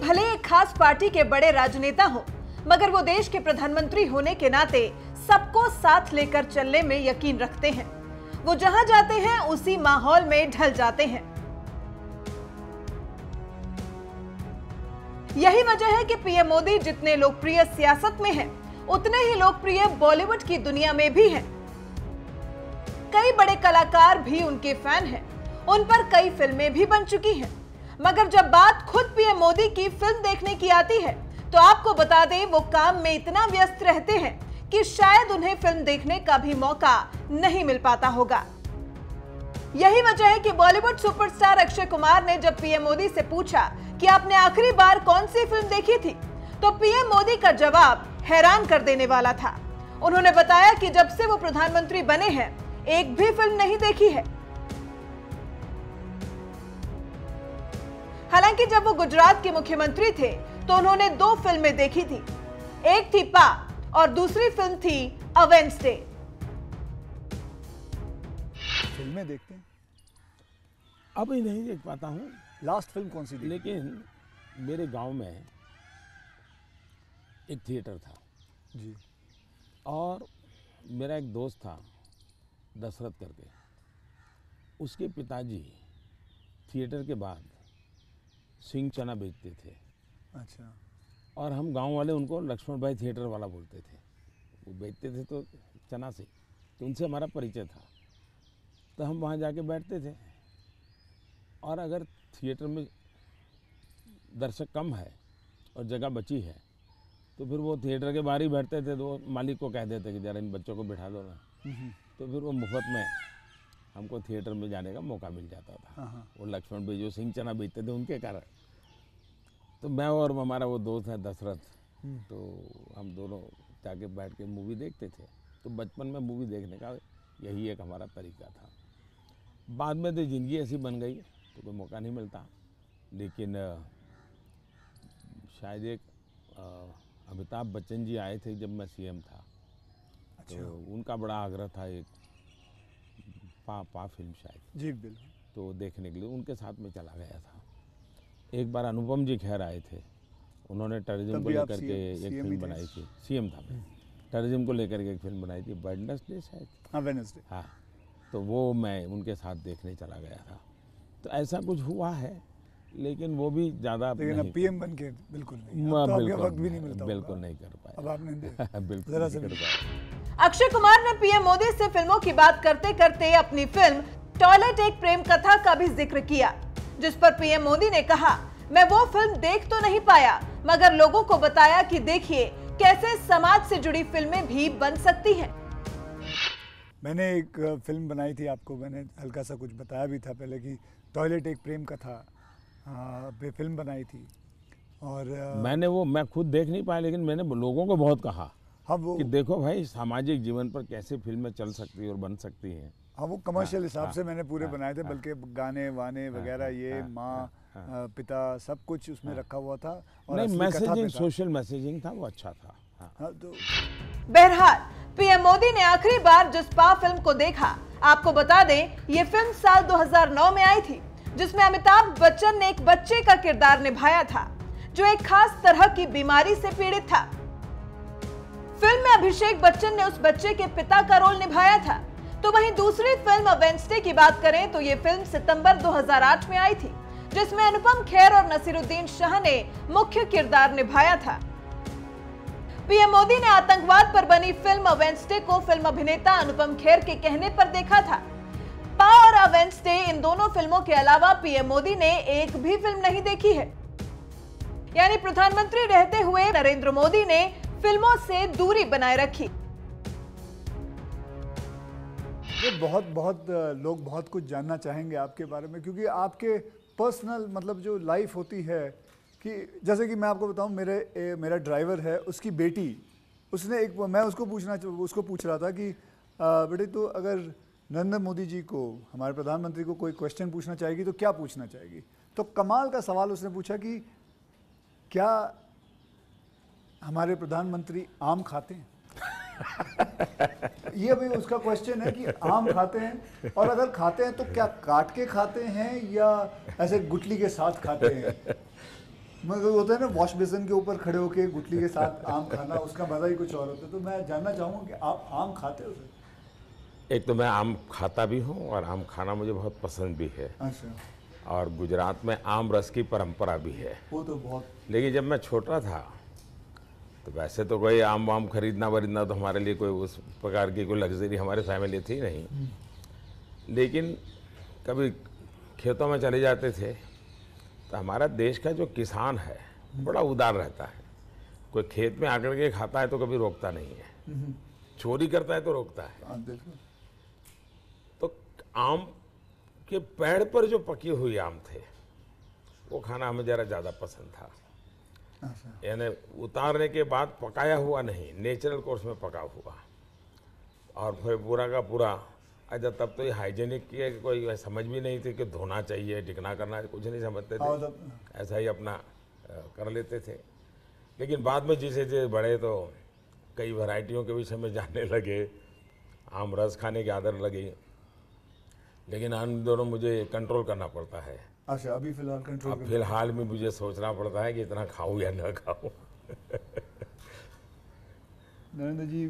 भले एक खास पार्टी के बड़े राजनेता हो मगर वो देश के प्रधानमंत्री होने के नाते सबको साथ लेकर चलने में यकीन रखते हैं वो जहां जाते हैं उसी माहौल में ढल जाते हैं यही वजह है कि पीएम मोदी जितने लोकप्रिय सियासत में हैं, उतने ही लोकप्रिय बॉलीवुड की दुनिया में भी हैं। कई बड़े कलाकार भी उनके फैन हैं। उन पर कई फिल्में भी बन चुकी हैं मगर जब बात खुद पीएम मोदी की फिल्म देखने की आती है तो आपको बता दें वो काम में इतना व्यस्त रहते हैं कि शायद उन्हें फिल्म देखने का भी मौका नहीं मिल पाता होगा यही वजह है कि बॉलीवुड सुपरस्टार अक्षय कुमार ने जब पीएम मोदी से पूछा कि आपने आखिरी बार कौन सी फिल्म देखी थी तो पीएम मोदी का जवाब हैरान कर देने वाला था उन्होंने बताया कि जब से वो प्रधानमंत्री बने हैं एक भी फिल्म नहीं देखी है हालांकि जब वो गुजरात के मुख्यमंत्री थे तो उन्होंने दो फिल्में देखी थी एक थी पा और दूसरी फिल्म थी डे फिल्में देखते हैं अभी नहीं देख पाता हूँ लास्ट फिल्म कौन सी थी लेकिन मेरे गांव में एक थिएटर था जी और मेरा एक दोस्त था दशरथ करके उसके पिताजी थिएटर के बाद सिंह चना बेचते थे अच्छा और हम गांव वाले उनको लक्ष्मण भाई थिएटर वाला बोलते थे वो बेचते थे तो चना से तो उनसे हमारा परिचय था तो हम वहाँ जाके बैठते थे और अगर थिएटर में दर्शक कम है और जगह बची है तो फिर वो थिएटर के बाहर ही बैठते थे तो मालिक को कह देते कि जरा इन बच्चों को बिठा दो ना हम्म, हम्म। तो फिर वो मुफ्त में हमको थिएटर में जाने का मौका मिल जाता था हाँ, हाँ। वो लक्ष्मण भाई जो सिंह चना बेचते थे उनके कारण तो मैं और हमारा वो दोस्त है दशरथ हम्म। तो हम दोनों जाके बैठ के मूवी देखते थे तो बचपन में मूवी देखने का यही एक हमारा तरीका था बाद में तो ज़िंदगी ऐसी बन गई तो कोई मौका नहीं मिलता लेकिन शायद एक अमिताभ बच्चन जी आए थे जब मैं सीएम था अच्छा। तो उनका बड़ा आग्रह था एक पा पा फिल्म शायद जी बिल्कुल तो देखने के लिए उनके साथ में चला गया था एक बार अनुपम जी खैर आए थे उन्होंने टर्जम हम्म। को लेकर के एक फिल्म बनाई थी सीएम था मैं टर्जम को लेकर के एक फिल्म बनाई थी वेडनेसडे शायद हाँ वेडनेसडे हाँ तो वो मैं उनके साथ देखने चला गया था तो ऐसा कुछ हुआ है लेकिन वो भी ज़्यादा पीएम बन के बिल्कुल नहीं तो बिल्कुल वक्त भी नहीं मिलता बिल्कुल नहीं कर पाए अब आपने बिल्कुल नहीं कर पाया अक्षय कुमार ने पीएम मोदी से फिल्मों की बात करते करते अपनी फिल्म टॉयलेट एक प्रेम कथा का भी जिक्र किया जिस पर पीएम मोदी ने कहा मैं वो फिल्म देख तो नहीं पाया मगर लोगों को बताया कि देखिए कैसे समाज से जुड़ी फिल्में भी बन सकती हैं। मैंने एक फिल्म बनाई थी आपको मैंने हल्का सा कुछ बताया भी था पहले कि टॉयलेट एक प्रेम कथा फिल्म बनाई थी और मैंने वो मैं खुद देख नहीं पाया लेकिन मैंने लोगों को बहुत कहा हाँ वो कि देखो भाई सामाजिक जीवन पर कैसे फिल्में चल सकती है और बन सकती हैं हाँ वो कमर्शियल हाँ, हिसाब हाँ, से मैंने पूरे हाँ, बनाए थे हाँ, बल्कि गाने वाने हाँ, वगैरह हाँ, ये हाँ, माँ हाँ, हाँ। पिता सब कुछ उसमें हाँ, रखा हुआ था और नहीं मैसेजिंग सोशल मैसेजिंग था वो अच्छा था हाँ, तो बहरहाल पीएम मोदी ने आखिरी बार जसपा फिल्म को देखा आपको बता दें ये फिल्म साल 2009 में आई थी जिसमें अमिताभ बच्चन ने एक बच्चे का किरदार निभाया था जो एक खास तरह की बीमारी से पीड़ित था फिल्म में अभिषेक बच्चन ने उस बच्चे के पिता का रोल निभाया था तो वहीं दूसरी फिल्म वेंसडे की बात करें तो ये फिल्म सितंबर 2008 में आई थी जिसमें अनुपम खेर और नसीरुद्दीन शाह ने मुख्य किरदार निभाया था पीएम मोदी ने आतंकवाद पर बनी फिल्म वेंसडे को फिल्म अभिनेता अनुपम खेर के कहने पर देखा था पा और अवेंसडे इन दोनों फिल्मों के अलावा पीएम मोदी ने एक भी फिल्म नहीं देखी है यानी प्रधानमंत्री रहते हुए नरेंद्र मोदी ने फिल्मों से दूरी बनाए रखी ये बहुत बहुत लोग बहुत कुछ जानना चाहेंगे आपके बारे में क्योंकि आपके पर्सनल मतलब जो लाइफ होती है कि जैसे कि मैं आपको बताऊं मेरे ए, मेरा ड्राइवर है उसकी बेटी उसने एक मैं उसको पूछना उसको पूछ रहा था कि बेटे तो अगर नरेंद्र मोदी जी को हमारे प्रधानमंत्री को कोई क्वेश्चन पूछना चाहेगी तो क्या पूछना चाहेगी तो कमाल का सवाल उसने पूछा कि क्या हमारे प्रधानमंत्री आम खाते हैं ये भी उसका क्वेश्चन है कि आम खाते हैं और अगर खाते हैं तो क्या काट के खाते हैं या ऐसे गुटली के साथ खाते हैं मतलब होता है ना वॉश बेसन के ऊपर खड़े होके गुटली के साथ आम खाना उसका मज़ा ही कुछ और होता है तो मैं जानना चाहूँगा कि आप आम खाते हो एक तो मैं आम खाता भी हूँ और आम खाना मुझे बहुत पसंद भी है अच्छा और गुजरात में आम रस की परंपरा भी है वो तो बहुत लेकिन जब मैं छोटा था तो वैसे तो कोई आम वाम खरीदना वरीदना तो हमारे लिए कोई उस प्रकार की कोई लग्जरी हमारे फैमिली थी नहीं लेकिन कभी खेतों में चले जाते थे तो हमारा देश का जो किसान है बड़ा उदार रहता है कोई खेत में आकर के खाता है तो कभी रोकता नहीं है चोरी करता है तो रोकता है हाँ, तो आम के पेड़ पर जो पकी हुई आम थे वो खाना हमें ज़रा ज़्यादा पसंद था अच्छा। यानी उतारने के बाद पकाया हुआ नहीं नेचुरल कोर्स में पका हुआ और फिर पूरा का पूरा अच्छा तब तो ये हाइजेनिक की कोई समझ भी नहीं थी कि धोना चाहिए टिकना करना कुछ नहीं समझते थे हाँ, तो- ऐसा ही अपना कर लेते थे लेकिन बाद में जैसे जैसे बढ़े तो कई वैरायटियों के विषय में जानने लगे आम रस खाने की आदत लगी लेकिन आम दोनों मुझे कंट्रोल करना पड़ता है अच्छा अभी फिलहाल कंट्रोल अब फिलहाल में मुझे सोचना पड़ता है कि इतना खाऊं या ना खाऊं नरेंद्र जी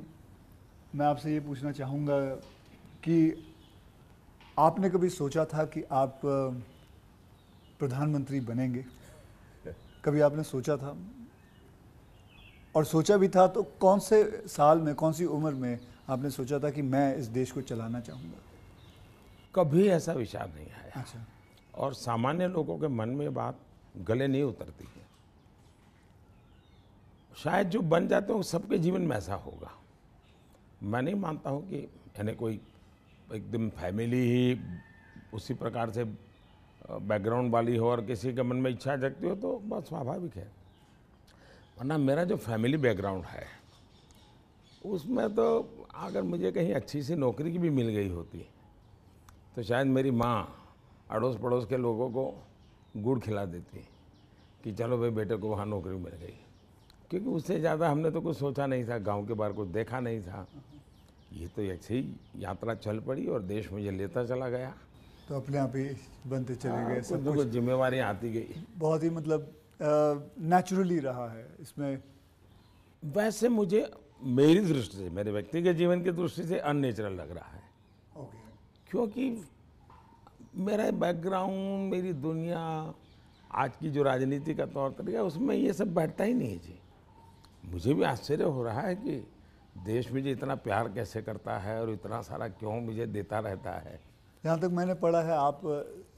मैं आपसे ये पूछना चाहूँगा कि आपने कभी सोचा था कि आप प्रधानमंत्री बनेंगे कभी आपने सोचा था और सोचा भी था तो कौन से साल में कौन सी उम्र में आपने सोचा था कि मैं इस देश को चलाना चाहूँगा कभी ऐसा विचार नहीं आया अच्छा और सामान्य लोगों के मन में बात गले नहीं उतरती है शायद जो बन जाते हो सबके जीवन में ऐसा होगा मैं नहीं मानता हूँ कि यानी कोई एकदम फैमिली ही उसी प्रकार से बैकग्राउंड वाली हो और किसी के मन में इच्छा जगती हो तो बहुत स्वाभाविक है वरना मेरा जो फैमिली बैकग्राउंड है उसमें तो अगर मुझे कहीं अच्छी सी नौकरी की भी मिल गई होती तो शायद मेरी माँ अड़ोस पड़ोस के लोगों को गुड़ खिला देती कि चलो भाई बेटे को वहाँ नौकरी मिल गई क्योंकि उससे ज़्यादा हमने तो कुछ सोचा नहीं था गांव के बाहर कुछ देखा नहीं था ये तो ऐसे ही यात्रा चल पड़ी और देश मुझे लेता चला गया तो अपने आप ही बनते चले गए हाँ, सब कुछ, कुछ जिम्मेवारी आती गई बहुत ही मतलब नेचुरली रहा है इसमें वैसे मुझे मेरी दृष्टि से मेरे व्यक्तिगत जीवन की दृष्टि से अननेचुरल लग रहा है ओके क्योंकि मेरा बैकग्राउंड मेरी दुनिया आज की जो राजनीति का तौर तरीका उसमें ये सब बैठता ही नहीं है जी मुझे भी आश्चर्य हो रहा है कि देश मुझे इतना प्यार कैसे करता है और इतना सारा क्यों मुझे देता रहता है यहाँ तक मैंने पढ़ा है आप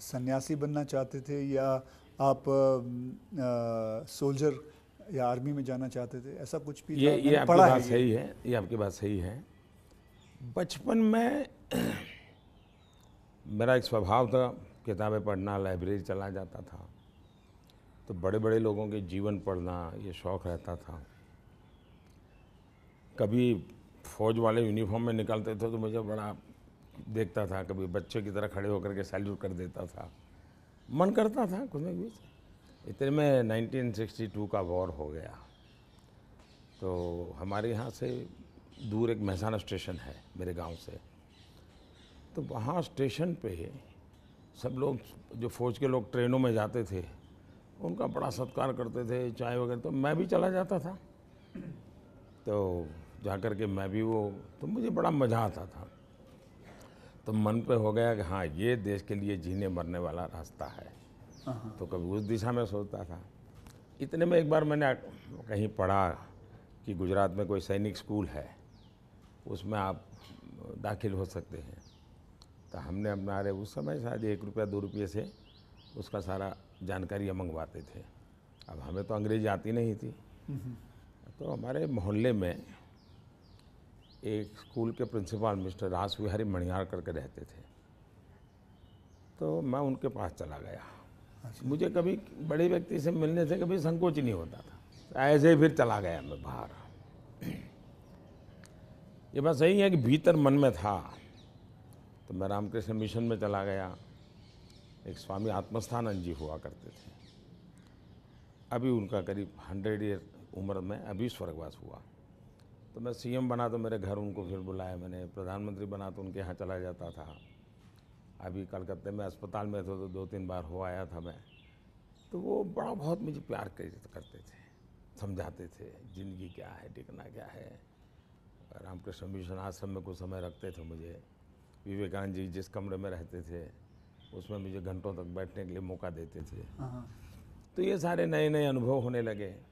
सन्यासी बनना चाहते थे या आप सोल्जर या आर्मी में जाना चाहते थे ऐसा कुछ भी ये ये आपकी बात सही है ये आपकी बात सही है बचपन में मेरा एक स्वभाव था किताबें पढ़ना लाइब्रेरी चला जाता था तो बड़े बड़े लोगों के जीवन पढ़ना ये शौक़ रहता था कभी फ़ौज वाले यूनिफॉर्म में निकलते थे तो मुझे बड़ा देखता था कभी बच्चे की तरह खड़े होकर के सैल्यूट कर देता था मन करता था कुछ ना कुछ इतने में 1962 का वॉर हो गया तो हमारे यहाँ से दूर एक महसाना स्टेशन है मेरे गांव से तो वहाँ स्टेशन पे सब लोग जो फौज के लोग ट्रेनों में जाते थे उनका बड़ा सत्कार करते थे चाय वगैरह तो मैं भी चला जाता था तो जा कर के मैं भी वो तो मुझे बड़ा मज़ा आता था तो मन पे हो गया कि हाँ ये देश के लिए जीने मरने वाला रास्ता है हाँ। तो कभी उस दिशा में सोचता था इतने में एक बार मैंने कहीं पढ़ा कि गुजरात में कोई सैनिक स्कूल है उसमें आप दाखिल हो सकते हैं तो हमने अपना अरे उस समय शायद एक रुपया दो रुपये से उसका सारा जानकारी मंगवाते थे अब हमें तो अंग्रेजी आती नहीं थी हम्म। तो हमारे मोहल्ले में एक स्कूल के प्रिंसिपल मिस्टर रास विहारी मणिहार करके रहते थे तो मैं उनके पास चला गया अच्छा। मुझे कभी बड़े व्यक्ति से मिलने से कभी संकोच नहीं होता था ऐसे ही फिर चला गया मैं बाहर ये बात सही है कि भीतर मन में था तो मैं रामकृष्ण मिशन में चला गया एक स्वामी आत्मस्थानंद जी हुआ करते थे अभी उनका करीब हंड्रेड ईयर उम्र में अभी स्वर्गवास हुआ तो मैं सीएम बना तो मेरे घर उनको फिर बुलाया मैंने प्रधानमंत्री बना तो उनके यहाँ चला जाता था अभी कलकत्ते में अस्पताल में थे तो दो तीन बार हो आया था मैं तो वो बड़ा बहुत मुझे प्यार करते थे समझाते थे ज़िंदगी क्या है टिकना क्या है रामकृष्ण मिशन आश्रम में कुछ समय रखते थे मुझे विवेकानंद जी जिस कमरे में रहते थे उसमें मुझे घंटों तक बैठने के लिए मौका देते थे हाँ। तो ये सारे नए नए अनुभव होने लगे